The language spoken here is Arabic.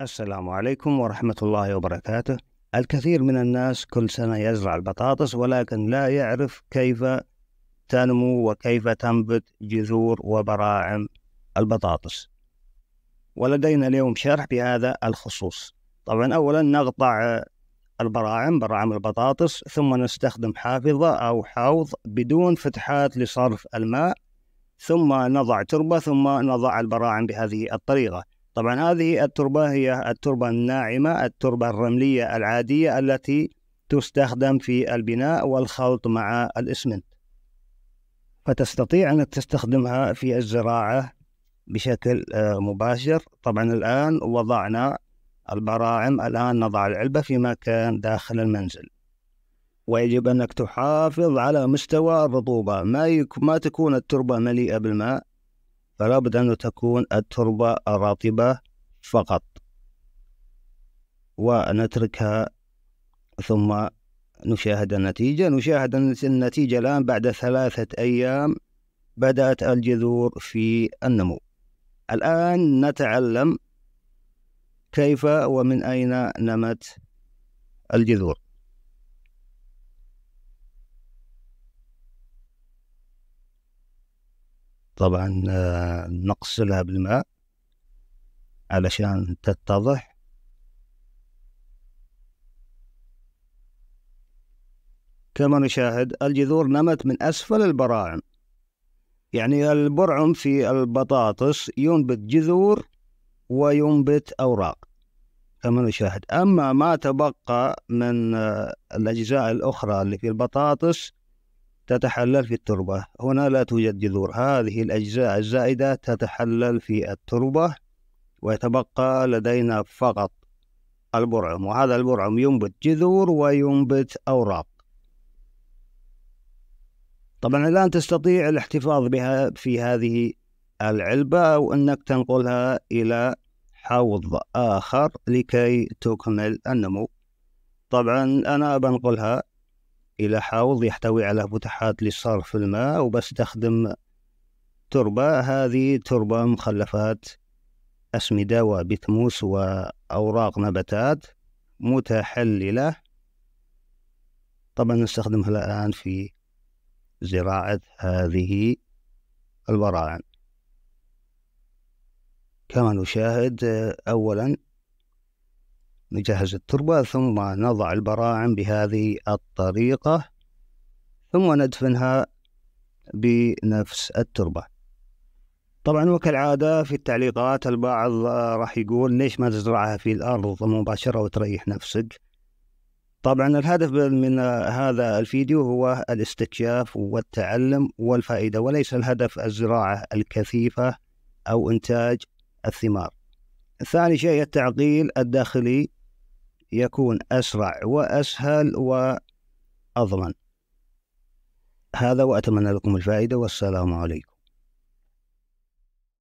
السلام عليكم ورحمة الله وبركاته الكثير من الناس كل سنة يزرع البطاطس ولكن لا يعرف كيف تنمو وكيف تنبت جذور وبراعم البطاطس ولدينا اليوم شرح بهذا الخصوص طبعا أولا نقطع البراعم براعم البطاطس ثم نستخدم حافظة أو حوض بدون فتحات لصرف الماء ثم نضع تربة ثم نضع البراعم بهذه الطريقة طبعا هذه التربة هي التربة الناعمة التربة الرملية العادية التي تستخدم في البناء والخلط مع الإسمنت فتستطيع أن تستخدمها في الزراعة بشكل آه، مباشر طبعا الآن وضعنا البراعم الآن نضع العلبة في مكان داخل المنزل ويجب أنك تحافظ على مستوى الرطوبة ما, يك... ما تكون التربة مليئة بالماء فلابد أن تكون التربة الرطبة فقط ونتركها ثم نشاهد النتيجة نشاهد النتيجة الآن بعد ثلاثة أيام بدأت الجذور في النمو الآن نتعلم كيف ومن أين نمت الجذور طبعا آه، نقصلها بالماء علشان تتضح كما نشاهد الجذور نمت من أسفل البراعم يعني البرعم في البطاطس ينبت جذور وينبت أوراق كما نشاهد أما ما تبقى من آه، الأجزاء الأخرى اللي في البطاطس تتحلل في التربة هنا لا توجد جذور هذه الأجزاء الزائدة تتحلل في التربة ويتبقى لدينا فقط البرعم وهذا البرعم ينبت جذور وينبت أوراق طبعا الآن تستطيع الاحتفاظ بها في هذه العلبة أو أنك تنقلها إلى حوض آخر لكي تكمل النمو طبعا أنا بنقلها إلى حوض يحتوي على بتحات لصرف الماء وبستخدم تربة هذه تربة مخلفات أسمدة وبثموس وأوراق نباتات متحللة طبعا نستخدمها الآن في زراعة هذه البراعم كما نشاهد أولا نجهز التربة ثم نضع البراعم بهذه الطريقة ثم ندفنها بنفس التربة طبعا وكالعادة في التعليقات البعض راح يقول ليش ما تزرعها في الأرض مباشرة وتريح نفسك طبعا الهدف من هذا الفيديو هو الاستكشاف والتعلم والفائدة وليس الهدف الزراعة الكثيفة أو إنتاج الثمار ثاني شيء التعقيل الداخلي يكون أسرع وأسهل وأضمن هذا وأتمنى لكم الفائدة والسلام عليكم